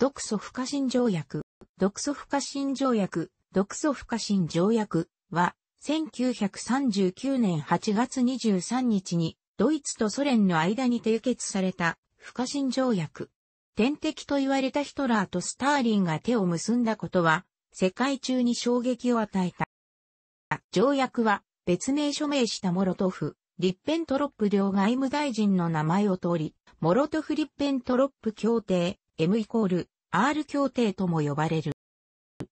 独ソ不可侵条約、独ソ不可侵条約、独ソ不可侵条約は、1939年8月23日に、ドイツとソ連の間に締結された、不可侵条約。天敵と言われたヒトラーとスターリンが手を結んだことは、世界中に衝撃を与えた。条約は、別名署名したモロトフ、リッペントロップ両外務大臣の名前を通り、モロトフ・リッペントロップ協定、M イコール R 協定とも呼ばれる。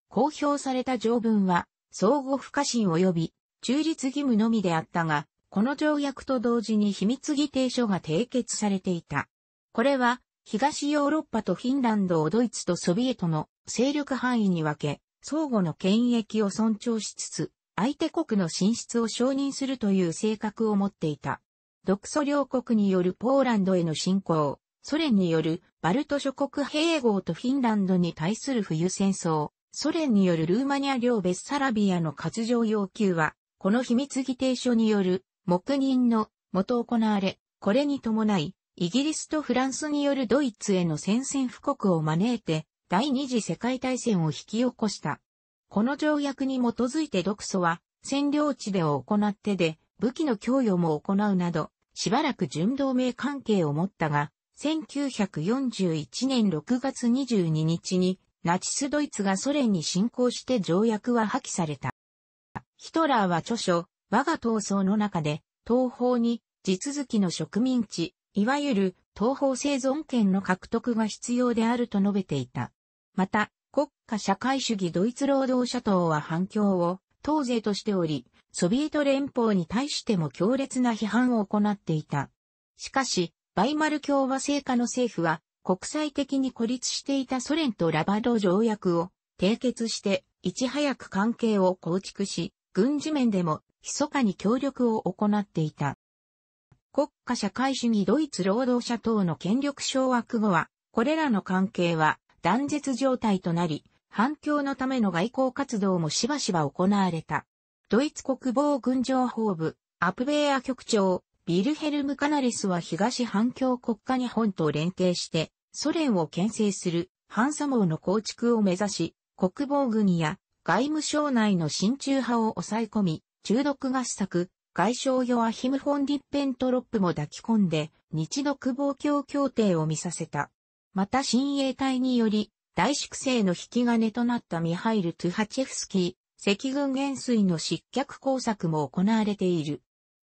公表された条文は、相互不可侵及び中立義務のみであったが、この条約と同時に秘密議定書が締結されていた。これは、東ヨーロッパとフィンランドをドイツとソビエトの勢力範囲に分け、相互の権益を尊重しつつ、相手国の進出を承認するという性格を持っていた。独ソ両国によるポーランドへの侵攻、ソ連によるバルト諸国併合とフィンランドに対する冬戦争、ソ連によるルーマニア領ベッサラビアの割譲要求は、この秘密議定書による黙認のもと行われ、これに伴い、イギリスとフランスによるドイツへの宣戦布告を招いて、第二次世界大戦を引き起こした。この条約に基づいて独ソは、占領地でを行ってで、武器の供与も行うなど、しばらく準同盟関係を持ったが、1941年6月22日に、ナチスドイツがソ連に侵攻して条約は破棄された。ヒトラーは著書、我が闘争の中で、東方に地続きの植民地、いわゆる東方生存権の獲得が必要であると述べていた。また、国家社会主義ドイツ労働者党は反響を党勢としており、ソビエト連邦に対しても強烈な批判を行っていた。しかし、バイマル共和制下の政府は、国際的に孤立していたソ連とラバド条約を締結して、いち早く関係を構築し、軍事面でも密かに協力を行っていた。国家社会主義ドイツ労働者等の権力掌握後は、これらの関係は断絶状態となり、反響のための外交活動もしばしば行われた。ドイツ国防軍情報部、アプベア局長、ビルヘルム・カナリスは東反共国家日本と連携して、ソ連を牽制する反左網の構築を目指し、国防軍や外務省内の親中派を抑え込み、中毒合作、外相ヨアヒム・フォン・リッペントロップも抱き込んで、日独防共協定を見させた。また親衛隊により、大粛清の引き金となったミハイル・トゥハチェフスキー、赤軍元帥の失脚工作も行われている。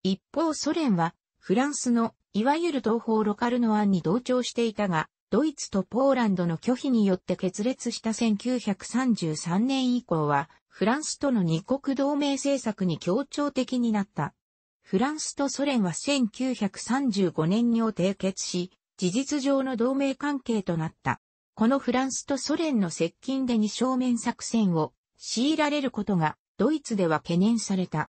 一方ソ連は、フランスの、いわゆる東方ロカルノ案に同調していたが、ドイツとポーランドの拒否によって決裂した1933年以降は、フランスとの二国同盟政策に協調的になった。フランスとソ連は1935年にを締結し、事実上の同盟関係となった。このフランスとソ連の接近で二正面作戦を強いられることがドイツでは懸念された。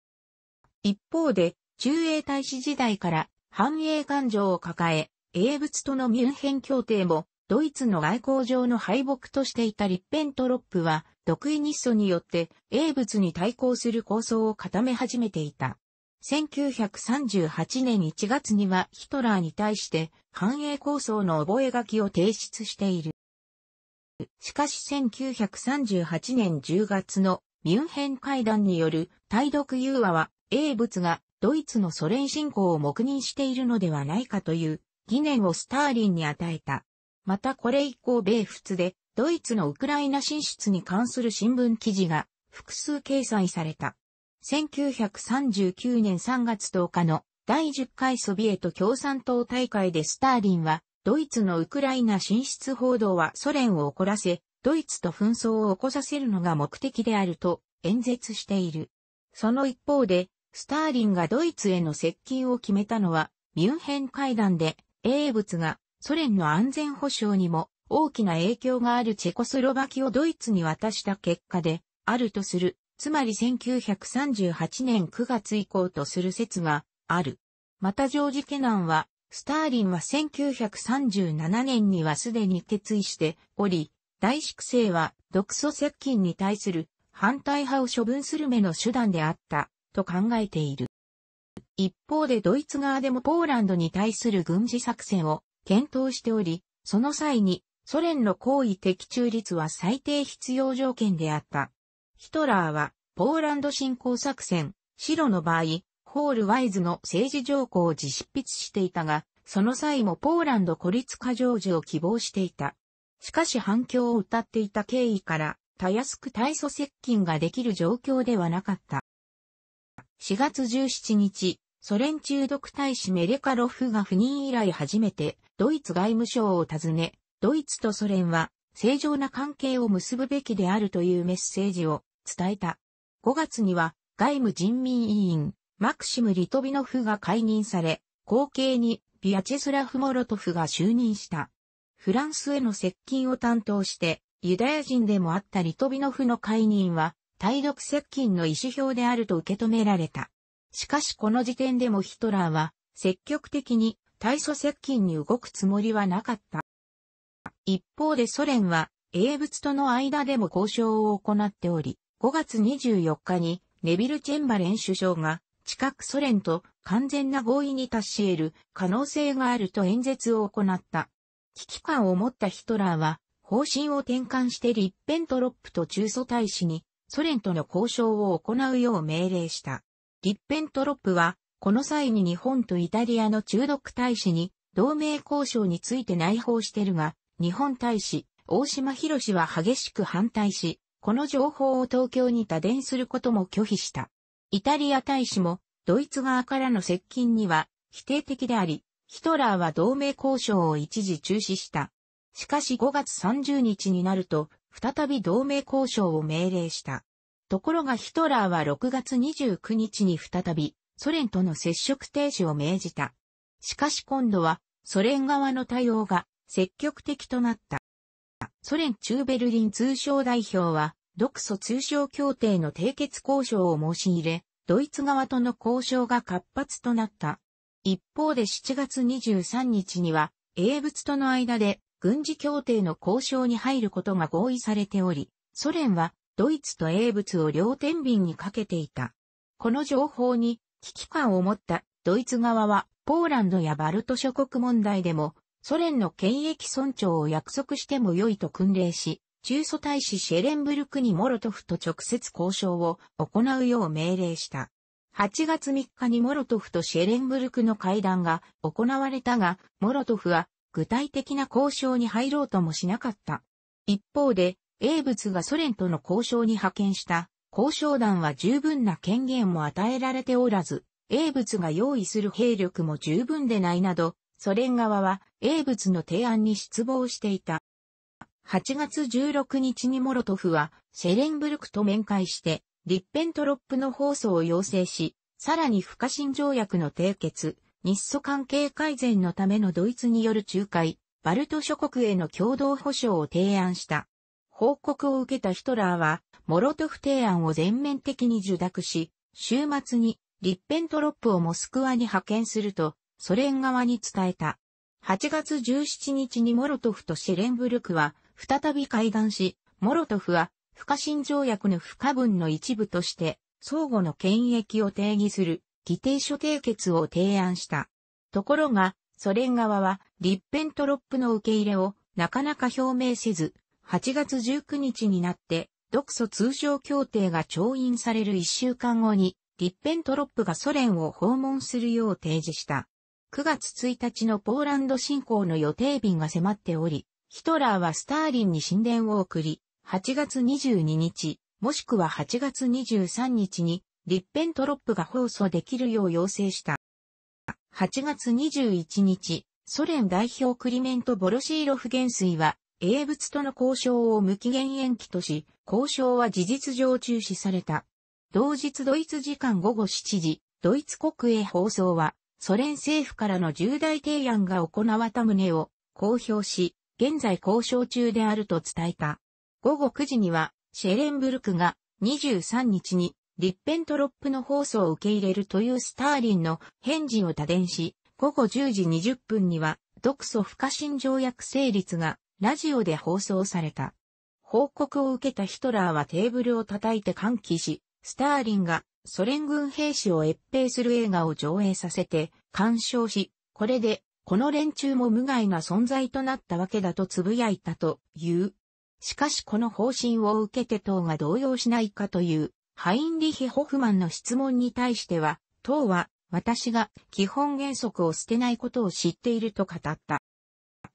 一方で中英大使時代から繁栄感情を抱え、英仏とのミュンヘン協定も、ドイツの外交上の敗北としていたリッペントロップは、独位日ソによって英仏に対抗する構想を固め始めていた。1938年1月にはヒトラーに対して繁栄構想の覚書を提出している。しかし1938年10月のミュンヘン会談による対独融和は英仏がドイツのソ連侵攻を黙認しているのではないかという疑念をスターリンに与えた。またこれ以降米仏でドイツのウクライナ進出に関する新聞記事が複数掲載された。1939年3月10日の第10回ソビエト共産党大会でスターリンはドイツのウクライナ進出報道はソ連を怒らせ、ドイツと紛争を起こさせるのが目的であると演説している。その一方で、スターリンがドイツへの接近を決めたのは、ミュンヘン会談で、英物がソ連の安全保障にも大きな影響があるチェコスロバキをドイツに渡した結果で、あるとする、つまり1938年9月以降とする説がある。またジョージ・ケナンは、スターリンは1937年にはすでに決意しており、大粛清は独ソ接近に対する反対派を処分する目の手段であったと考えている。一方でドイツ側でもポーランドに対する軍事作戦を検討しており、その際にソ連の行為的中立は最低必要条件であった。ヒトラーはポーランド侵攻作戦、白の場合、ホールワイズの政治条項を自執筆していたが、その際もポーランド孤立化成就を希望していた。しかし反響を歌っていた経緯から、たやすく対訴接近ができる状況ではなかった。4月17日、ソ連中毒大使メレカロフが赴任以来初めて、ドイツ外務省を訪ね、ドイツとソ連は正常な関係を結ぶべきであるというメッセージを伝えた。5月には外務人民委員、マクシム・リトビノフが解任され、後継にビアチェスラフ・モロトフが就任した。フランスへの接近を担当して、ユダヤ人でもあったリトビノフの解任は、対独接近の意思表であると受け止められた。しかしこの時点でもヒトラーは積極的に対ソ接近に動くつもりはなかった。一方でソ連は英仏との間でも交渉を行っており、5月24日にネビル・チェンバレン首相が近くソ連と完全な合意に達し得る可能性があると演説を行った。危機感を持ったヒトラーは方針を転換してリッペントロップと中ソ大使にソ連との交渉を行うよう命令した。リッペントロップは、この際に日本とイタリアの中毒大使に同盟交渉について内包してるが、日本大使、大島博士は激しく反対し、この情報を東京に多伝することも拒否した。イタリア大使も、ドイツ側からの接近には否定的であり、ヒトラーは同盟交渉を一時中止した。しかし5月30日になると、再び同盟交渉を命令した。ところがヒトラーは6月29日に再びソ連との接触停止を命じた。しかし今度はソ連側の対応が積極的となった。ソ連中ベルリン通商代表は独ソ通商協定の締結交渉を申し入れ、ドイツ側との交渉が活発となった。一方で7月23日には、英仏との間で軍事協定の交渉に入ることが合意されており、ソ連はドイツと英物を両天秤にかけていた。この情報に危機感を持ったドイツ側はポーランドやバルト諸国問題でもソ連の権益尊重を約束しても良いと訓令し、中蘇大使シェレンブルクにモロトフと直接交渉を行うよう命令した。8月3日にモロトフとシェレンブルクの会談が行われたが、モロトフは具体的な交渉に入ろうともしなかった。一方で、英仏がソ連との交渉に派遣した交渉団は十分な権限も与えられておらず、英仏が用意する兵力も十分でないなど、ソ連側は英仏の提案に失望していた。8月16日にモロトフはシェレンブルクと面会して、リッペントロップの放送を要請し、さらに不可侵条約の締結、日ソ関係改善のためのドイツによる仲介、バルト諸国への共同保障を提案した。報告を受けたヒトラーは、モロトフ提案を全面的に受諾し、週末にリッペントロップをモスクワに派遣すると、ソ連側に伝えた。8月17日にモロトフとシェレンブルクは再び会談し、モロトフは不可侵条約の不可分の一部として相互の権益を定義する議定書締結を提案した。ところが、ソ連側は、リッペントロップの受け入れをなかなか表明せず、8月19日になって、独ソ通商協定が調印される1週間後に、リッペントロップがソ連を訪問するよう提示した。9月1日のポーランド侵攻の予定日が迫っており、ヒトラーはスターリンに神殿を送り、8月22日、もしくは8月23日にリッペントロップが放送できるよう要請した。8月21日、ソ連代表クリメント・ボロシーロフ元帥は、英仏との交渉を無期限延期とし、交渉は事実上中止された。同日ドイツ時間午後7時、ドイツ国営放送は、ソ連政府からの重大提案が行われた旨を公表し、現在交渉中であると伝えた。午後9時には、シェレンブルクが23日にリッペントロップの放送を受け入れるというスターリンの返事を多伝し、午後10時20分には、独ソ不可侵条約成立がラジオで放送された。報告を受けたヒトラーはテーブルを叩いて歓喜し、スターリンがソ連軍兵士を越兵する映画を上映させて鑑賞し、これでこの連中も無害な存在となったわけだと呟いたという。しかしこの方針を受けて党が動揺しないかというハインリヒ・ホフマンの質問に対しては、党は私が基本原則を捨てないことを知っていると語った。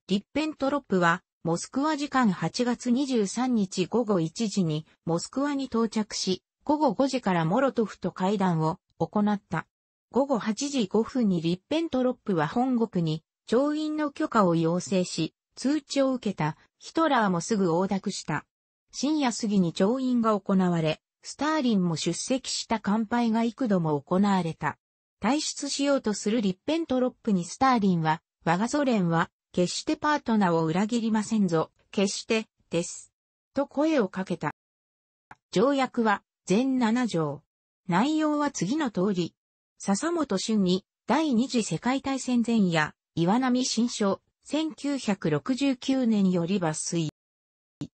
リッペントロップは、モスクワ時間8月23日午後1時にモスクワに到着し、午後5時からモロトフと会談を行った。午後8時5分にリッペントロップは本国に調印の許可を要請し、通知を受けたヒトラーもすぐ横諾した。深夜過ぎに調印が行われ、スターリンも出席した乾杯が幾度も行われた。退出しようとするリッペントロップにスターリンは、我がソ連は、決してパートナーを裏切りませんぞ、決して、です。と声をかけた。条約は、全7条。内容は次の通り。笹本俊に、第二次世界大戦前夜、岩波新書、1969年より抜粋。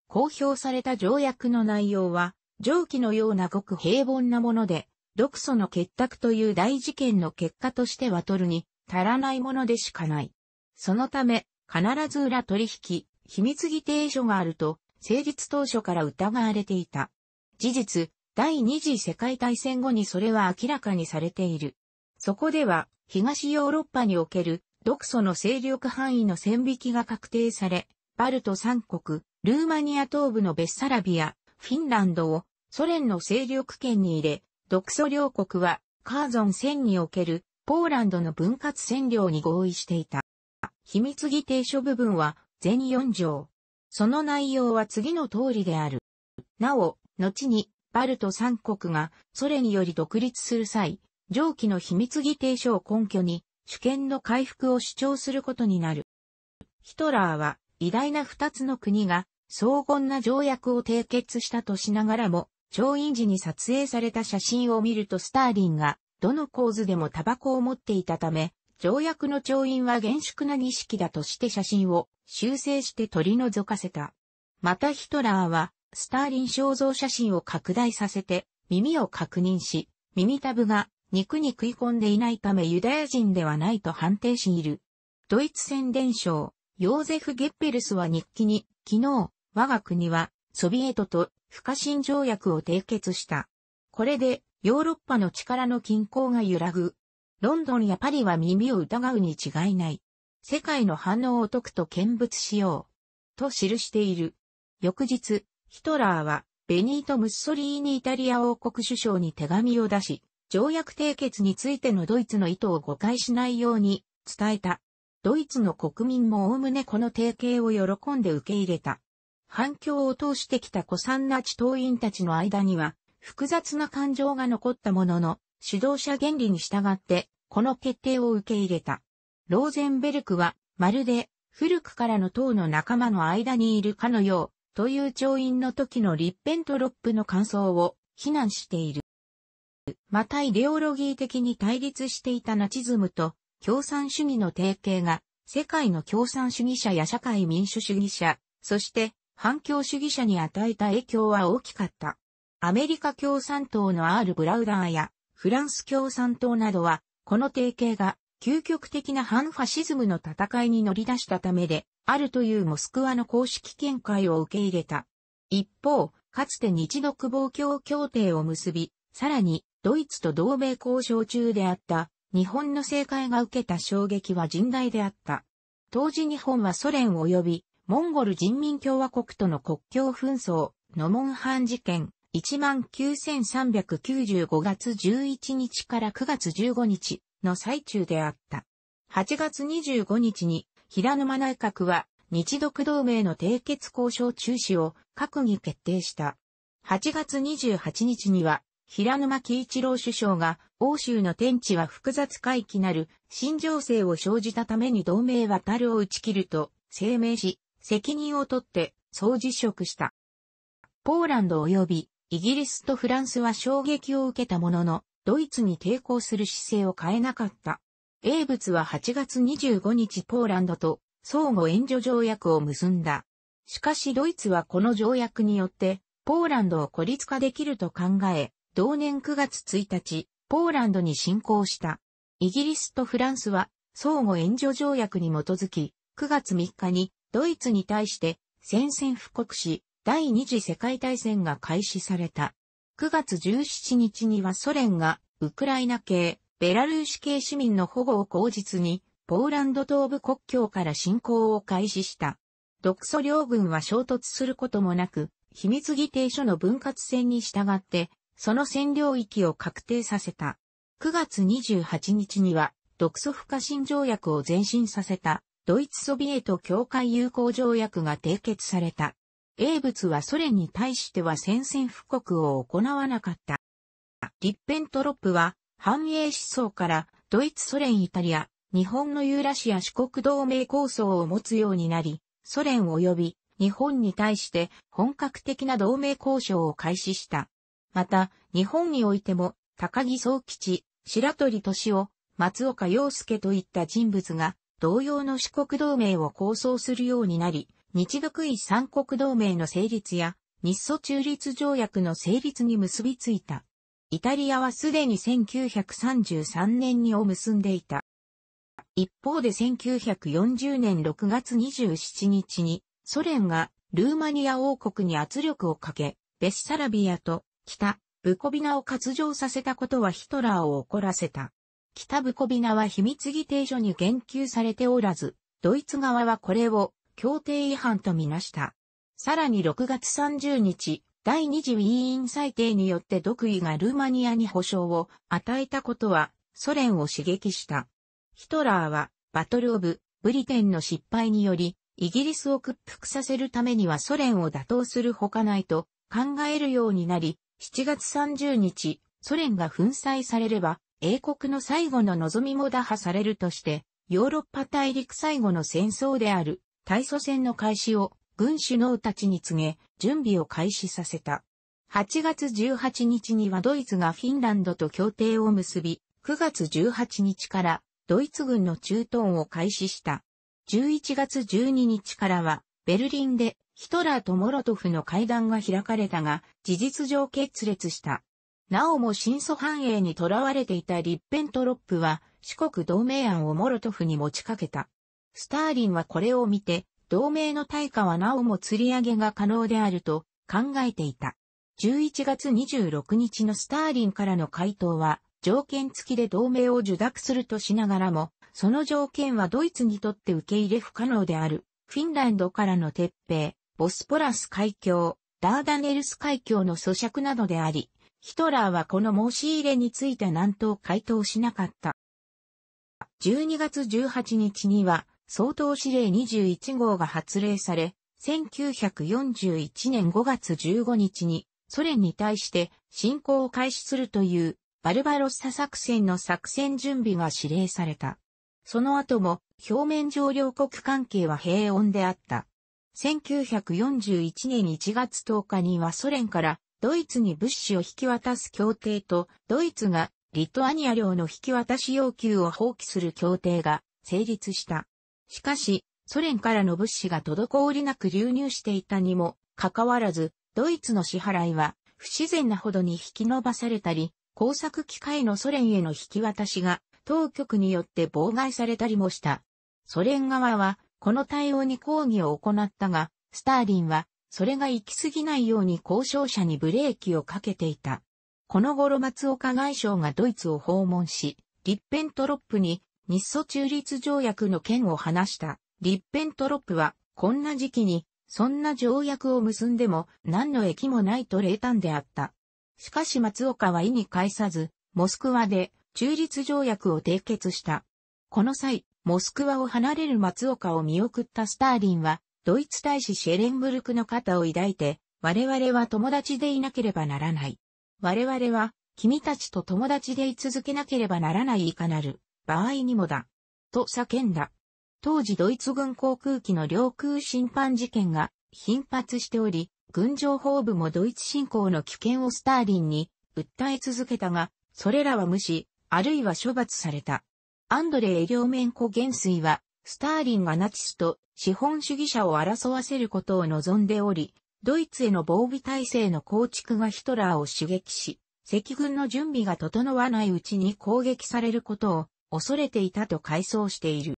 公表された条約の内容は、蒸気のようなごく平凡なもので、毒素の結託という大事件の結果としては取るに足らないものでしかない。そのため、必ず裏取引、秘密議定書があると、成立当初から疑われていた。事実、第二次世界大戦後にそれは明らかにされている。そこでは、東ヨーロッパにおける毒素の勢力範囲の線引きが確定され、バルト三国、ルーマニア東部のベッサラビア、フィンランドをソ連の勢力圏に入れ、独ソ両国はカーゾン戦におけるポーランドの分割占領に合意していた。秘密議定書部分は全4条。その内容は次の通りである。なお、後にバルト三国がソ連により独立する際、上記の秘密議定書を根拠に主権の回復を主張することになる。ヒトラーは偉大な二つの国が荘厳な条約を締結したとしながらも、調印時に撮影された写真を見るとスターリンが、どの構図でもタバコを持っていたため、条約の調印は厳粛な儀式だとして写真を修正して取り除かせた。またヒトラーは、スターリン肖像写真を拡大させて、耳を確認し、耳たぶが肉に食い込んでいないためユダヤ人ではないと判定している。ドイツ宣伝省、ヨーゼフ・ゲッペルスは日記に、昨日、我が国は、ソビエトと不可侵条約を締結した。これで、ヨーロッパの力の均衡が揺らぐ。ロンドンやパリは耳を疑うに違いない。世界の反応を解くと見物しよう。と記している。翌日、ヒトラーは、ベニート・ムッソリーニイタリア王国首相に手紙を出し、条約締結についてのドイツの意図を誤解しないように伝えた。ドイツの国民もおおむねこの提携を喜んで受け入れた。反響を通してきた古参な地党員たちの間には、複雑な感情が残ったものの、指導者原理に従って、この決定を受け入れた。ローゼンベルクは、まるで、古くからの党の仲間の間にいるかのよう、という調印の時のリッペントロップの感想を非難している。またイデオロギー的に対立していたナチズムと共産主義の提携が世界の共産主義者や社会民主主義者、そして反共主義者に与えた影響は大きかった。アメリカ共産党のアール・ブラウダーやフランス共産党などは、この提携が究極的な反ファシズムの戦いに乗り出したためで、あるというモスクワの公式見解を受け入れた。一方、かつて日独防共協定を結び、さらにドイツと同盟交渉中であった日本の政界が受けた衝撃は甚大であった。当時日本はソ連及びモンゴル人民共和国との国境紛争、ノモンハン事件、19395月11日から9月15日の最中であった。8月25日に平沼内閣は日独同盟の締結交渉中止を閣議決定した。8月28日には平沼喜一郎首相が欧州の天地は複雑回帰なる新情勢を生じたために同盟渡るを打ち切ると声明し、責任を取って総辞職した。ポーランド及びイギリスとフランスは衝撃を受けたものの、ドイツに抵抗する姿勢を変えなかった。英仏は8月25日ポーランドと相互援助条約を結んだ。しかしドイツはこの条約によって、ポーランドを孤立化できると考え、同年9月1日、ポーランドに侵攻した。イギリスとフランスは、相互援助条約に基づき、9月3日にドイツに対して宣戦布告し、第二次世界大戦が開始された。9月17日にはソ連がウクライナ系、ベラルーシ系市民の保護を口実に、ポーランド東部国境から侵攻を開始した。独ソ両軍は衝突することもなく、秘密議定書の分割戦に従って、その占領域を確定させた。9月28日には、独ソ不可侵条約を前進させた。ドイツソビエト境界友好条約が締結された。英仏はソ連に対しては宣戦布告を行わなかった。リッペントロップは、繁栄思想から、ドイツソ連イタリア、日本のユーラシア四国同盟構想を持つようになり、ソ連及び日本に対して本格的な同盟交渉を開始した。また、日本においても、高木総吉、白鳥敏夫、松岡洋介といった人物が同様の四国同盟を構想するようになり、日独伊三国同盟の成立や、日ソ中立条約の成立に結びついた。イタリアはすでに1933年にを結んでいた。一方で1940年6月27日に、ソ連がルーマニア王国に圧力をかけ、ベッサラビアと北、ブコビナを割譲させたことはヒトラーを怒らせた。北ブコビナは秘密議定書に言及されておらず、ドイツ側はこれを協定違反とみなした。さらに6月30日、第二次ウィーン裁定によって独位がルーマニアに保障を与えたことはソ連を刺激した。ヒトラーはバトルオブブリテンの失敗によりイギリスを屈服させるためにはソ連を打倒するほかないと考えるようになり、7月30日、ソ連が粉砕されれば英国の最後の望みも打破されるとして、ヨーロッパ大陸最後の戦争である大祖戦の開始を軍首脳たちに告げ、準備を開始させた。8月18日にはドイツがフィンランドと協定を結び、9月18日からドイツ軍の駐屯を開始した。11月12日からはベルリンでヒトラーとモロトフの会談が開かれたが、事実上決裂した。なおも新祖繁栄にとらわれていたリッペントロップは、四国同盟案をモロトフに持ちかけた。スターリンはこれを見て、同盟の対価はなおも釣り上げが可能であると考えていた。11月26日のスターリンからの回答は、条件付きで同盟を受諾するとしながらも、その条件はドイツにとって受け入れ不可能である。フィンランドからの撤兵、ボスポラス海峡、ダーダネルス海峡の咀嚼などであり、ヒトラーはこの申し入れについて何と回答しなかった。12月18日には、総統指令21号が発令され、1941年5月15日にソ連に対して侵攻を開始するというバルバロッサ作戦の作戦準備が指令された。その後も表面上両国関係は平穏であった。1941年1月10日にはソ連からドイツに物資を引き渡す協定と、ドイツがリトアニア領の引き渡し要求を放棄する協定が成立した。しかし、ソ連からの物資が滞りなく流入していたにも、かかわらず、ドイツの支払いは不自然なほどに引き伸ばされたり、工作機械のソ連への引き渡しが当局によって妨害されたりもした。ソ連側はこの対応に抗議を行ったが、スターリンはそれが行き過ぎないように交渉者にブレーキをかけていた。この頃松岡外相がドイツを訪問し、リッペントロップに日ソ中立条約の件を話した。リッペントロップは、こんな時期に、そんな条約を結んでも何の益もないと冷淡であった。しかし松岡は意に介さず、モスクワで中立条約を締結した。この際、モスクワを離れる松岡を見送ったスターリンは、ドイツ大使シェレンブルクの肩を抱いて、我々は友達でいなければならない。我々は、君たちと友達でい続けなければならないいかなる、場合にもだ。と叫んだ。当時ドイツ軍航空機の領空侵犯事件が頻発しており、軍情報部もドイツ侵攻の危険をスターリンに訴え続けたが、それらは無視、あるいは処罰された。アンドレイ両面湖元帥はスターリンがナチスと資本主義者を争わせることを望んでおり、ドイツへの防備体制の構築がヒトラーを刺激し、赤軍の準備が整わないうちに攻撃されることを恐れていたと回想している。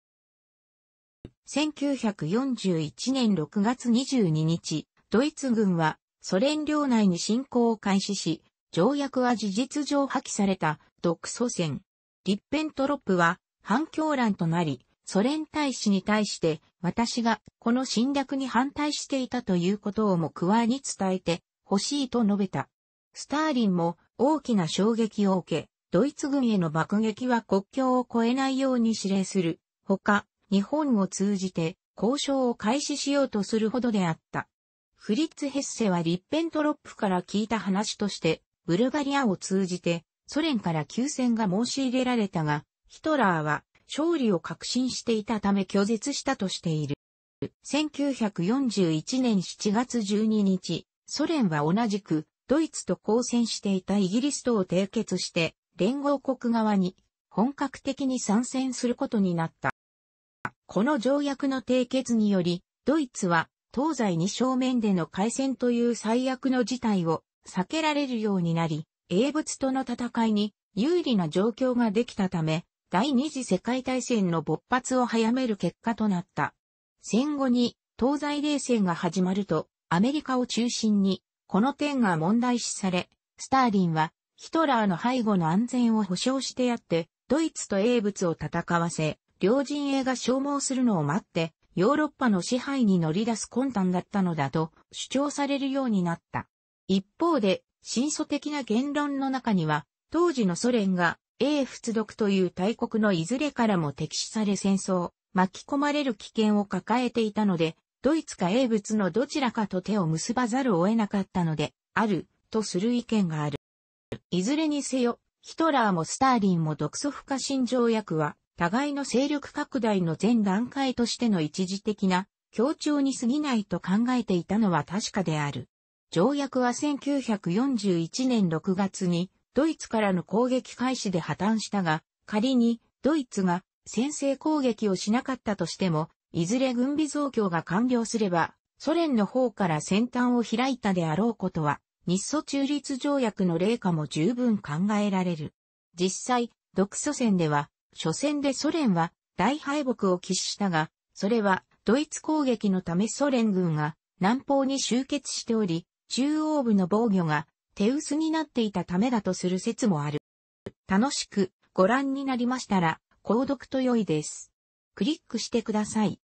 1941年6月22日、ドイツ軍はソ連領内に侵攻を開始し、条約は事実上破棄された独ソ戦。リッペントロップは反狂乱となり、ソ連大使に対して、私がこの侵略に反対していたということをも加えに伝えて欲しいと述べた。スターリンも大きな衝撃を受け、ドイツ軍への爆撃は国境を越えないように指令する。ほか、日本を通じて交渉を開始しようとするほどであった。フリッツ・ヘッセはリッペントロップから聞いた話として、ブルガリアを通じてソ連から休戦が申し入れられたが、ヒトラーは勝利を確信していたため拒絶したとしている。1941年7月12日、ソ連は同じくドイツと交戦していたイギリスとを締結して連合国側に本格的に参戦することになった。この条約の締結により、ドイツは東西に正面での開戦という最悪の事態を避けられるようになり、英仏との戦いに有利な状況ができたため、第二次世界大戦の勃発を早める結果となった。戦後に東西冷戦が始まると、アメリカを中心に、この点が問題視され、スターリンは、ヒトラーの背後の安全を保障してやって、ドイツと英仏を戦わせ、両陣営が消耗するのを待って、ヨーロッパの支配に乗り出す魂胆だったのだと主張されるようになった。一方で、新素的な言論の中には、当時のソ連が英仏独という大国のいずれからも敵視され戦争、巻き込まれる危険を抱えていたので、ドイツか英仏のどちらかと手を結ばざるを得なかったので、ある、とする意見がある。いずれにせよ、ヒトラーもスターリンも独ソ不可侵条約は、互いの勢力拡大の前段階としての一時的な協調に過ぎないと考えていたのは確かである。条約は1941年6月にドイツからの攻撃開始で破綻したが、仮にドイツが先制攻撃をしなかったとしても、いずれ軍備増強が完了すれば、ソ連の方から先端を開いたであろうことは、日ソ中立条約の例下も十分考えられる。実際、独ソ戦では、初戦でソ連は大敗北を喫したが、それはドイツ攻撃のためソ連軍が南方に集結しており、中央部の防御が手薄になっていたためだとする説もある。楽しくご覧になりましたら、購読と良いです。クリックしてください。